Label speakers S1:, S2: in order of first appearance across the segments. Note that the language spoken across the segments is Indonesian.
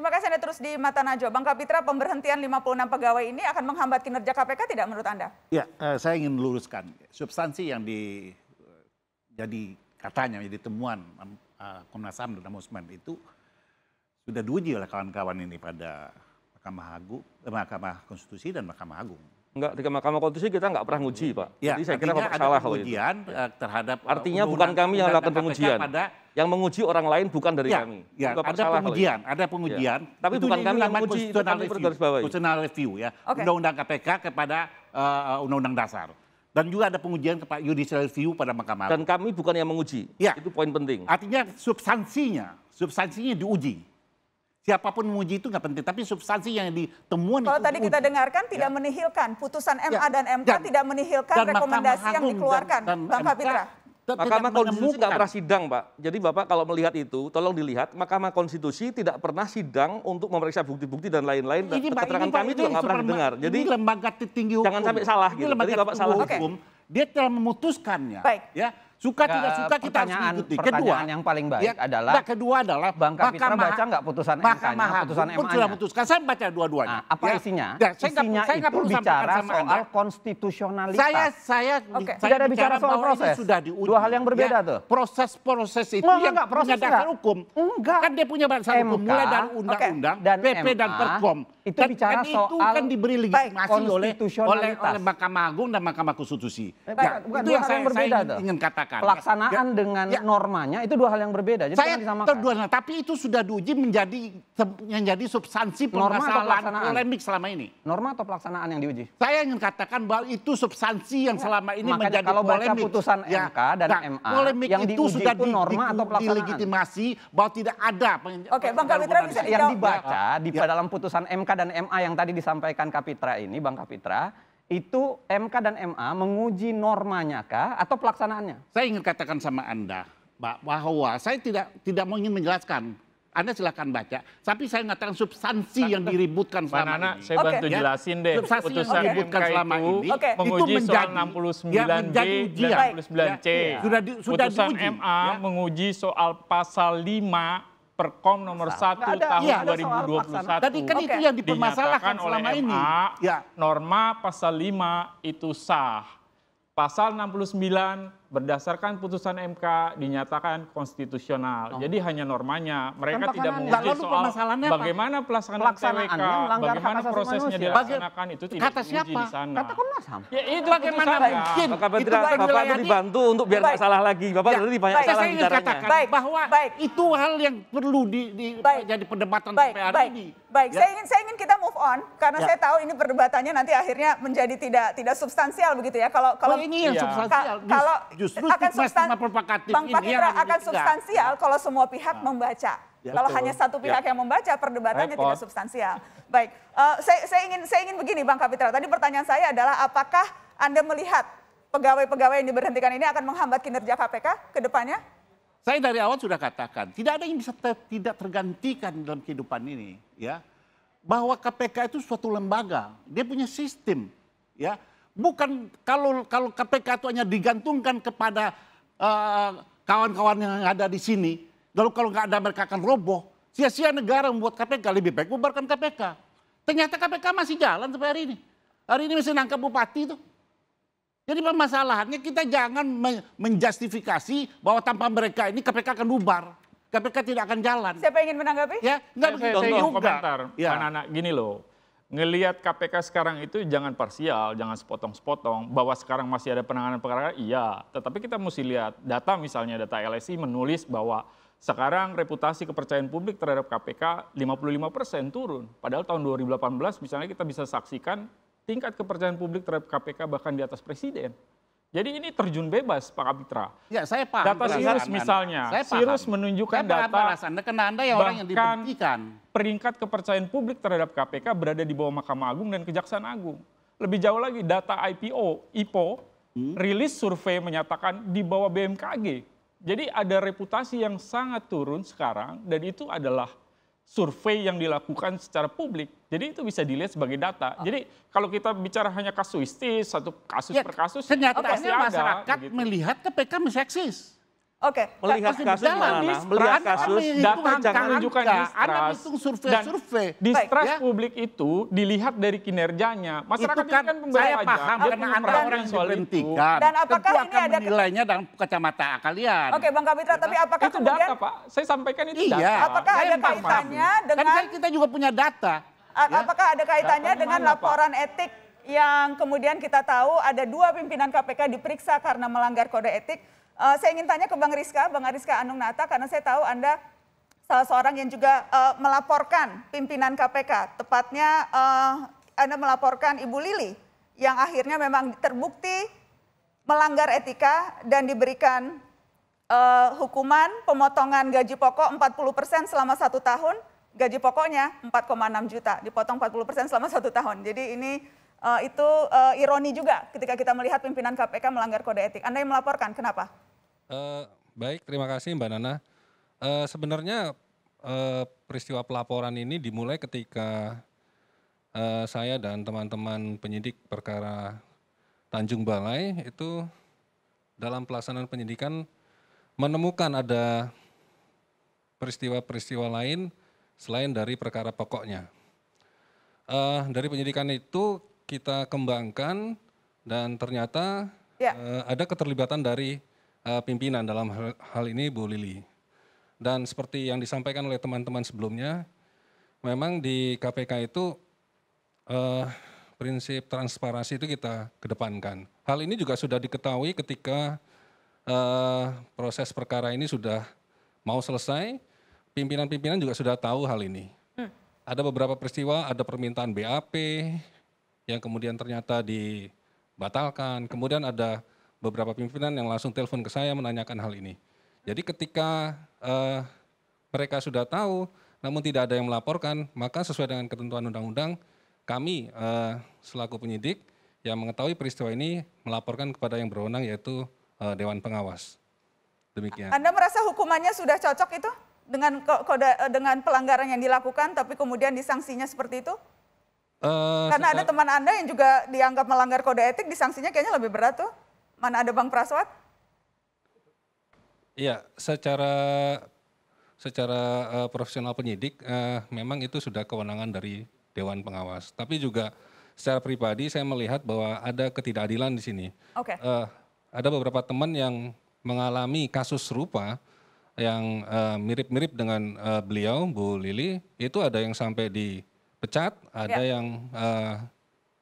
S1: Terima kasih Anda terus di Mata Najwa. Bang Kapitra, pemberhentian 56 pegawai ini akan menghambat kinerja KPK tidak menurut Anda?
S2: Ya, eh, saya ingin luruskan Substansi yang di, eh, jadi katanya, jadi temuan eh, Komnas HAM dan Musman itu sudah diuji oleh kawan-kawan ini pada Mahkamah Agung, eh, Mahkamah Konstitusi dan
S3: Mahkamah Agung. Enggak, di Mahkamah Konstitusi kita enggak pernah nguji, Pak. Ya, Jadi saya kira Bapak salah kalau itu. terhadap Artinya bukan kami yang melakukan pengujian. Pada yang menguji orang lain bukan dari ya, kami. Ya, ada pengujian, ada pengujian. Ya. Tapi itu bukan kami yang menguji, constitutional itu review, personal review ya. undang Undang-undang
S2: KPK kepada undang eh, undang-undang dasar. Dan juga ada pengujian kepada judicial review pada Mahkamah Agung. Dan kami bukan yang menguji. Ya. Itu poin penting. Artinya substansinya, substansinya diuji. Siapapun menguji itu nggak penting, tapi substansi yang ditemukan. Kalau itu tadi kita kita dengarkan tidak ya.
S1: menihilkan putusan MA ya. dan MK dan, tidak menihilkan rekomendasi yang dikeluarkan, dan, dan Bang Kapitra. Mahkamah Konstitusi tidak pernah
S3: sidang, Pak. Jadi Bapak kalau melihat itu, tolong dilihat, Mahkamah Konstitusi tidak pernah sidang untuk memeriksa bukti-bukti dan lain-lain. Ini, Pak, Keterangan ini, kami juga nggak pernah mendengar. Jadi ini lembaga tertinggi hukum. Jangan sampai salah. Ini gitu. lembaga Jadi, Bapak salah. Hukum, okay. Dia telah memutuskannya. Baik. Ya,
S2: Suka Nggak, tidak suka kita harus mengikuti. Kedua, yang paling baik ya, adalah nah, kedua adalah Bang Kapitra baca nggak putusan MK-nya, putusan MA-nya. sudah putuskan saya baca dua-duanya. Nah, apa ya, isinya? Ya, saya isinya saya itu bicara sama soal anda. konstitusionalitas. Saya saya, okay. saya tidak ada bicara soal proses. Sudah diuji. Dua hal yang berbeda ya, tuh. Proses-proses itu Nggak, yang enggak, proses dasar hukum. Enggak. Kan dia punya dasar hukum mulai dari undang-undang, dan PP dan Perkom. Itu dan, bicara soal itu kan diberi legitimasi oleh oleh Mahkamah Agung dan Mahkamah Konstitusi. Eh, ya, itu yang saya ingin katakan. Pelaksanaan ya, dengan ya, normanya itu dua hal yang berbeda. Jadi saya kan disamakan. tapi itu sudah diuji menjadi menjadi substansi permasalahan polemik selama ini. Norma atau pelaksanaan yang diuji? Saya ingin katakan bahwa itu substansi yang ya, selama ini Makanya menjadi kalau polemik. Kalau putusan ya, MK nah, dan nah, MA polemik yang itu sudah itu norma di, atau pelaksanaan? dilegitimasi bahwa tidak ada. Oke, Bang Kapitra bisa yang dibaca di ya. dalam putusan MK dan MA yang tadi disampaikan Kapitra ini, Bang Kapitra itu MK dan MA menguji normanya kah atau pelaksanaannya? Saya ingin katakan sama Anda bahwa saya tidak tidak mau ingin menjelaskan. Anda silahkan baca, tapi saya mengatakan substansi yang diributkan selama Manana, ini. saya bantu okay. jelasin deh. Substansi Putusan yang diributkan MK selama itu, ini okay. itu menjadi soal 69
S4: ya, menjadi B dan 69 C. Ya. Sudah di, sudah Putusan diuji. MA ya. menguji soal pasal 5 Perkom nomor 1 tahun ya, 2021. Tadi kan itu yang dipermasalahkan selama ini. ya. Norma pasal 5 itu sah pasal 69 berdasarkan putusan MK dinyatakan konstitusional. Oh. Jadi hanya normanya. Mereka tidak menguji soal bagaimana pelaksanaan, TWK, bagaimana prosesnya dilaksanakan itu tidak Kata di sana. Kata Komnas Ham. Ya itu bagaimana mungkin?
S3: Bapak Bedra, itu Bapak itu dibantu untuk biar tidak
S1: salah lagi. Bapak ya,
S3: banyak baik. salah saya ingin katakan
S1: bahwa baik. itu hal yang perlu di, di baik. jadi perdebatan sampai hari baik. Baik, ya. saya ingin saya ingin kita on karena ya. saya tahu ini perdebatannya nanti akhirnya menjadi tidak tidak substansial begitu ya. Kalau kalau oh, ini yang iya. substansial. kalau justru akan substansial Bang Patra akan substansial kalau semua pihak nah. membaca. Ya, Kalau hanya satu ya. pihak ya. yang membaca perdebatannya Repot. tidak substansial. Baik, uh, saya, saya ingin saya ingin begini, Bang Kapitra. Tadi pertanyaan saya adalah apakah anda melihat pegawai-pegawai yang diberhentikan ini akan menghambat kinerja KPK ke depannya?
S2: Saya dari awal sudah katakan, tidak ada yang bisa ter, tidak tergantikan dalam kehidupan ini, ya bahwa KPK itu suatu lembaga, dia punya sistem, ya. Bukan kalau kalau KPK itu hanya digantungkan kepada kawan eh, kawan-kawan yang ada di sini, lalu kalau nggak ada mereka akan roboh. Sia-sia negara membuat KPK, lebih baik bubarkan KPK. Ternyata KPK masih jalan sampai hari ini. Hari ini masih nangkap bupati itu. Jadi permasalahannya kita jangan menjustifikasi bahwa tanpa mereka ini KPK akan bubar. KPK tidak akan jalan. Siapa yang ingin menanggapi? Ya, enggak begitu saya, saya juga. Komentar,
S4: ya. anak-anak gini loh, ngelihat KPK sekarang itu jangan parsial, jangan sepotong-sepotong. Bahwa sekarang masih ada penanganan perkara, iya. Tetapi kita mesti lihat data misalnya data LSI menulis bahwa sekarang reputasi kepercayaan publik terhadap KPK 55% turun. Padahal tahun 2018 misalnya kita bisa saksikan tingkat kepercayaan publik terhadap KPK bahkan di atas presiden. Jadi ini terjun bebas Pak Kapitra.
S2: Ya, saya paham. Data Sirus misalnya. Saya paham. Sirus
S4: menunjukkan saya paham data. Alasan. kena Anda ya orang yang dibuktikan. peringkat kepercayaan publik terhadap KPK berada di bawah Mahkamah Agung dan Kejaksaan Agung. Lebih jauh lagi, data IPO, IPO, hmm. rilis survei menyatakan di bawah BMKG. Jadi ada reputasi yang sangat turun sekarang dan itu adalah survei yang dilakukan secara publik. Jadi itu bisa dilihat sebagai data. Ah. Jadi kalau kita bicara hanya kasuistis, satu kasus ya, per kasus, kenyataannya pasti masyarakat ada,
S2: gitu. melihat KPK seksis. Oke. Melihat kasus mana? Melihat kasus, data jangan menunjukkan distrust. Anda survei-survei. Distrust ya.
S4: publik itu dilihat dari kinerjanya. Masyarakat itu kan, kan
S2: saya paham aja. paham karena Anda orang yang
S4: diberhentikan. Dan apakah Tentu ini ada nilainya dalam
S2: kacamata kalian. Oke,
S1: Bang Kapitra, tapi iya. apakah itu kemudian data, Pak?
S2: Saya sampaikan itu iya. data. Apakah ada kaitannya
S1: kan dengan Kan kita juga punya data. Ya. Apakah ada kaitannya dengan laporan etik yang kemudian kita tahu ada dua pimpinan KPK diperiksa karena melanggar kode etik Uh, saya ingin tanya ke Bang Rizka, Bang Rizka Anung Nata, karena saya tahu Anda salah seorang yang juga uh, melaporkan pimpinan KPK, tepatnya uh, Anda melaporkan Ibu Lili yang akhirnya memang terbukti melanggar etika dan diberikan uh, hukuman pemotongan gaji pokok 40% selama satu tahun, gaji pokoknya 4,6 juta, dipotong 40% selama satu tahun. Jadi ini uh, itu uh, ironi juga ketika kita melihat pimpinan KPK melanggar kode etik. Anda yang melaporkan, kenapa?
S5: Eh, baik, terima kasih Mbak Nana. Uh, sebenarnya uh, peristiwa pelaporan ini dimulai ketika uh, saya dan teman-teman penyidik perkara Tanjung Balai itu dalam pelaksanaan penyidikan menemukan ada peristiwa-peristiwa lain selain dari perkara pokoknya. Uh, dari penyidikan itu kita kembangkan dan ternyata ya. uh, ada keterlibatan dari uh, pimpinan dalam hal, hal ini Bu Lili. Dan seperti yang disampaikan oleh teman-teman sebelumnya, memang di KPK itu uh, prinsip transparansi itu kita kedepankan. Hal ini juga sudah diketahui ketika uh, proses perkara ini sudah mau selesai, pimpinan-pimpinan juga sudah tahu hal ini. Hmm. Ada beberapa peristiwa, ada permintaan BAP yang kemudian ternyata dibatalkan, kemudian ada beberapa pimpinan yang langsung telepon ke saya menanyakan hal ini. Jadi ketika uh, mereka sudah tahu, namun tidak ada yang melaporkan, maka sesuai dengan ketentuan undang-undang, kami uh, selaku penyidik yang mengetahui peristiwa ini melaporkan kepada yang berwenang yaitu uh, Dewan Pengawas. Demikian. Anda
S1: merasa hukumannya sudah cocok itu dengan kode dengan pelanggaran yang dilakukan, tapi kemudian disangsinya seperti itu?
S5: Uh, Karena ada teman
S1: Anda yang juga dianggap melanggar kode etik, disangsinya kayaknya lebih berat tuh. Mana ada Bang Praswat?
S5: Iya, secara secara uh, profesional penyidik uh, memang itu sudah kewenangan dari dewan pengawas. Tapi juga secara pribadi saya melihat bahwa ada ketidakadilan di sini. Oke. Okay. Uh, eh, ada beberapa teman yang mengalami kasus serupa yang mirip-mirip uh, dengan uh, beliau Bu Lili, itu ada yang sampai dipecat, ada yeah. yang uh,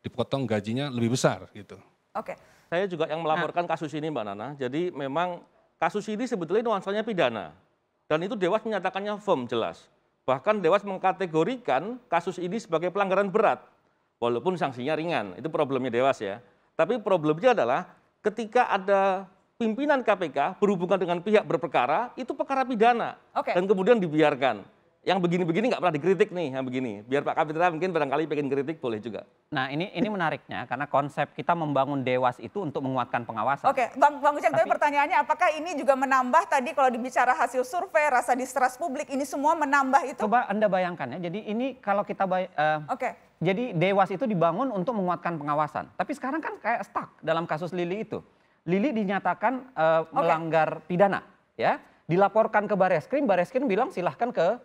S5: dipotong gajinya lebih besar gitu.
S3: Oke. Okay. Saya juga yang melaporkan nah. kasus ini Mbak Nana. Jadi memang kasus ini sebetulnya nuansanya pidana. Dan itu Dewas menyatakannya firm jelas. Bahkan Dewas mengkategorikan kasus ini sebagai pelanggaran berat. Walaupun sanksinya ringan, itu problemnya Dewas ya. Tapi problemnya adalah ketika ada pimpinan KPK berhubungan dengan pihak berperkara, itu perkara pidana. Okay. Dan kemudian dibiarkan yang begini-begini nggak pernah dikritik nih yang begini. Biar Pak Kapitra mungkin barangkali pengen kritik boleh juga. Nah ini ini menariknya
S2: karena konsep kita membangun dewas itu untuk menguatkan pengawasan. Oke,
S1: Bang Bang Uceng, tapi, tapi pertanyaannya apakah ini juga menambah tadi kalau dibicara hasil survei, rasa distrust publik, ini semua menambah itu? Coba Anda bayangkan ya, jadi ini kalau kita... Bay, uh, Oke.
S2: Jadi dewas itu dibangun untuk menguatkan pengawasan. Tapi sekarang kan kayak stuck dalam kasus Lili itu. Lili dinyatakan uh, melanggar okay. pidana ya dilaporkan ke Bareskrim, Bareskrim bilang silahkan ke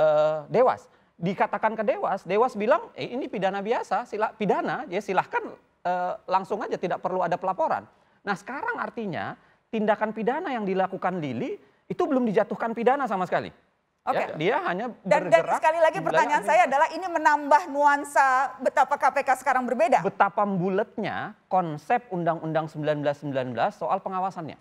S2: uh, Dewas. Dikatakan ke Dewas, Dewas bilang eh, ini pidana biasa, sila, pidana ya silahkan uh, langsung aja tidak perlu ada pelaporan. Nah sekarang artinya tindakan pidana yang dilakukan Lili itu belum dijatuhkan pidana sama sekali.
S1: Oke. Okay. Ya, dia hanya
S2: dan, Dan sekali lagi pertanyaan saya adalah
S1: ini menambah nuansa betapa KPK sekarang berbeda. Betapa
S2: bulatnya konsep Undang-Undang 1919 soal pengawasannya.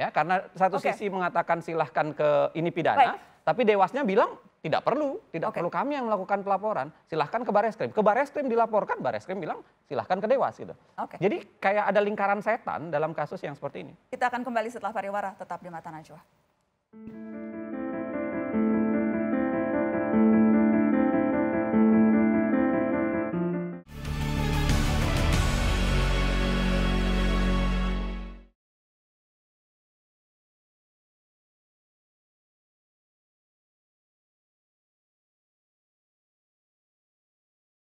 S2: Ya, karena satu okay. sisi mengatakan silahkan ke ini pidana, Baik. tapi dewasnya bilang tidak perlu, tidak okay. perlu kami yang melakukan pelaporan. Silahkan ke Bareskrim. Ke Bareskrim dilaporkan, Bareskrim bilang silahkan ke Dewas gitu. Okay. Jadi kayak ada lingkaran setan dalam kasus yang seperti ini.
S1: Kita akan kembali setelah pariwara, tetap di Mata Najwa.